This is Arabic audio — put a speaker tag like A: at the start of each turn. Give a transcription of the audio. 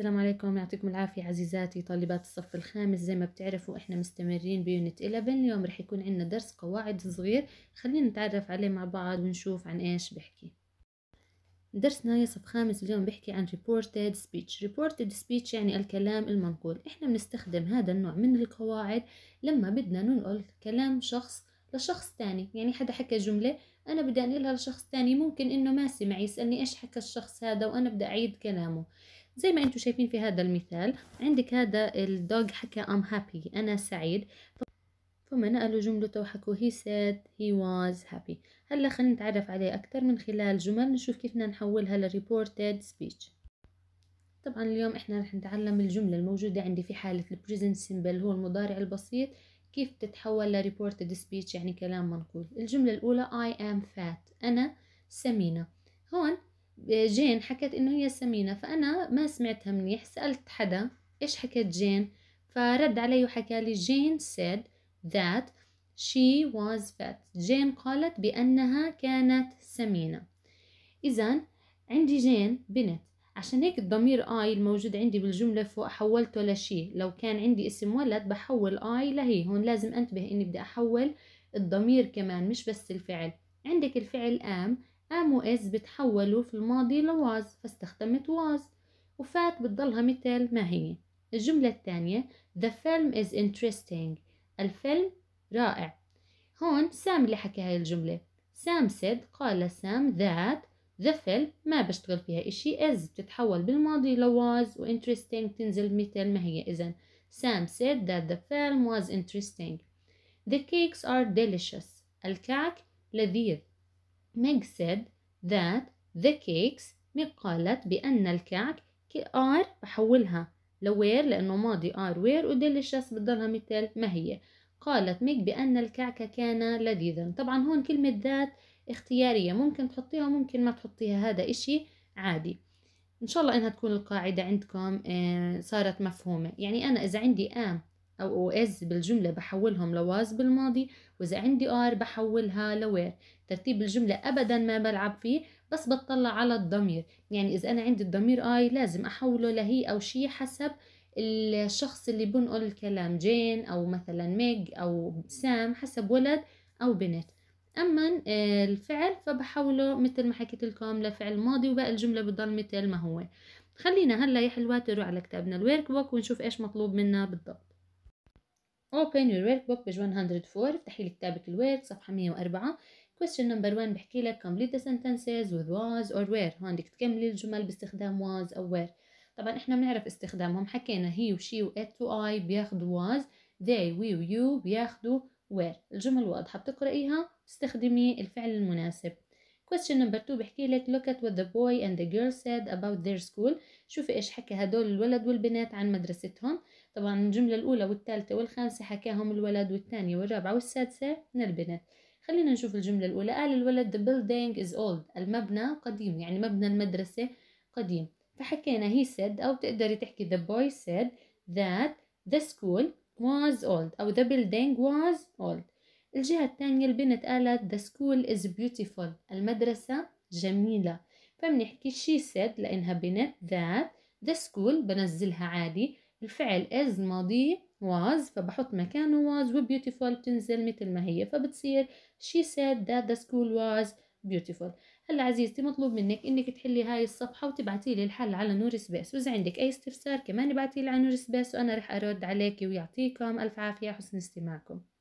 A: السلام عليكم يعطيكم العافية عزيزاتي طالبات الصف الخامس زي ما بتعرفوا احنا مستمرين بيونت 11 اليوم رح يكون عندنا درس قواعد صغير خلينا نتعرف عليه مع بعض ونشوف عن ايش بحكي درسنا يا صف خامس اليوم بحكي عن reported speech reported speech يعني الكلام المنقول احنا بنستخدم هذا النوع من القواعد لما بدنا ننقل كلام شخص لشخص تاني يعني حدا حكى جملة أنا بدي أنقلها لشخص تاني ممكن إنه ما سمع يسألني إيش حكى الشخص هذا وأنا بدي أعيد كلامه زي ما انتم شايفين في هذا المثال عندك هذا الدوغ حكى ام هابي انا سعيد ثم نقلوا جملته وحكوا he said he was happy هلا خلينا نتعرف عليه أكثر من خلال جمل نشوف كيف بدنا نحولها لريبورتد speech طبعا اليوم احنا رح نتعلم الجملة الموجودة عندي في حالة البريزنت سيمبل هو المضارع البسيط كيف تتحول لريبورتد speech يعني كلام منقول الجملة الأولى I am fat أنا سمينة هون جين حكت انه هي سمينه فانا ما سمعتها منيح سالت حدا ايش حكت جين فرد علي وحكى لي جين said that she was fat جين قالت بانها كانت سمينه اذا عندي جين بنت عشان هيك الضمير اي الموجود عندي بالجمله فوق حولته لشي لو كان عندي اسم ولد بحول اي لهي هون لازم انتبه اني بدي احول الضمير كمان مش بس الفعل عندك الفعل ام ام واز بتحولوا في الماضي لواز فاستخدمت واز وفات بتضلها مثل ما هي الجملة الثانية The film is interesting الفيلم رائع هون سام اللي حكى هاي الجملة سام said قال سام that the film ما بشتغل فيها اشي از بتتحول بالماضي لواز و interesting تنزل مثل ما هي إذا سام said that the film was interesting The cakes are delicious الكعك لذيذ Meg said that the cakes Meg قالت بأن الكعك كار بحولها لوير لأنه ماضي are where وديليشيس بتضلها مثل ما هي قالت ميك بأن الكعك كان لذيذا طبعا هون كلمة ذات اختيارية ممكن تحطيها ممكن ما تحطيها هذا إشي عادي إن شاء الله إنها تكون القاعدة عندكم آه، صارت مفهومة يعني أنا إذا عندي ام أو از بالجملة بحولهم لواز بالماضي وإذا عندي ار بحولها لوير ترتيب الجملة أبدا ما بلعب فيه بس بطلع على الضمير يعني إذا أنا عندي الضمير I لازم أحوله لهي أو شي حسب الشخص اللي بنقل الكلام جين أو مثلا ميج أو سام حسب ولد أو بنت أما الفعل فبحوله مثل ما حكيت لكم لفعل ماضي وباقي الجملة بضل مثل ما هو خلينا هلا يا حلوات نروح على كتابنا الورك بوك ونشوف ايش مطلوب منا بالضبط Open your workbook page 104 افتحي لي كتابك الورك صفحة 104 question number 1 بحكي لك complete the sentences with was or were هون بدك تكملي الجمل باستخدام was أو were طبعا احنا بنعرف استخدامهم حكينا he وشي و i بياخدوا was they we ويو بياخدوا where الجمل واضحة بتقرأيها استخدمي الفعل المناسب question number 2 بحكي لك look at what the boy and the girl said about their school شوفي ايش حكى هدول الولد والبنات عن مدرستهم طبعا الجملة الأولى والثالثة والخامسة حكاهم الولد والثانية والرابعة والسادسة من البنات خلينا نشوف الجملة الأولى قال الولد the building is old المبنى قديم يعني مبنى المدرسة قديم فحكينا he said أو بتقدري تحكي the boy said that the school was old أو the building was old الجهة الثانية البنت قالت the school is beautiful المدرسة جميلة فبنحكي she said لأنها بنت that the school بنزلها عادي الفعل is ماضي was فبحط مكانه was beautiful بتنزل مثل ما هي فبتصير she said that the school was beautiful هلا عزيزتي مطلوب منك انك تحلي هاي الصفحة وتبعتي لي الحل على نور سبيس واذا عندك اي استفسار كمان ابعتي لي على نور سبيس وانا رح ارد عليك ويعطيكم الف عافية حسن استماعكم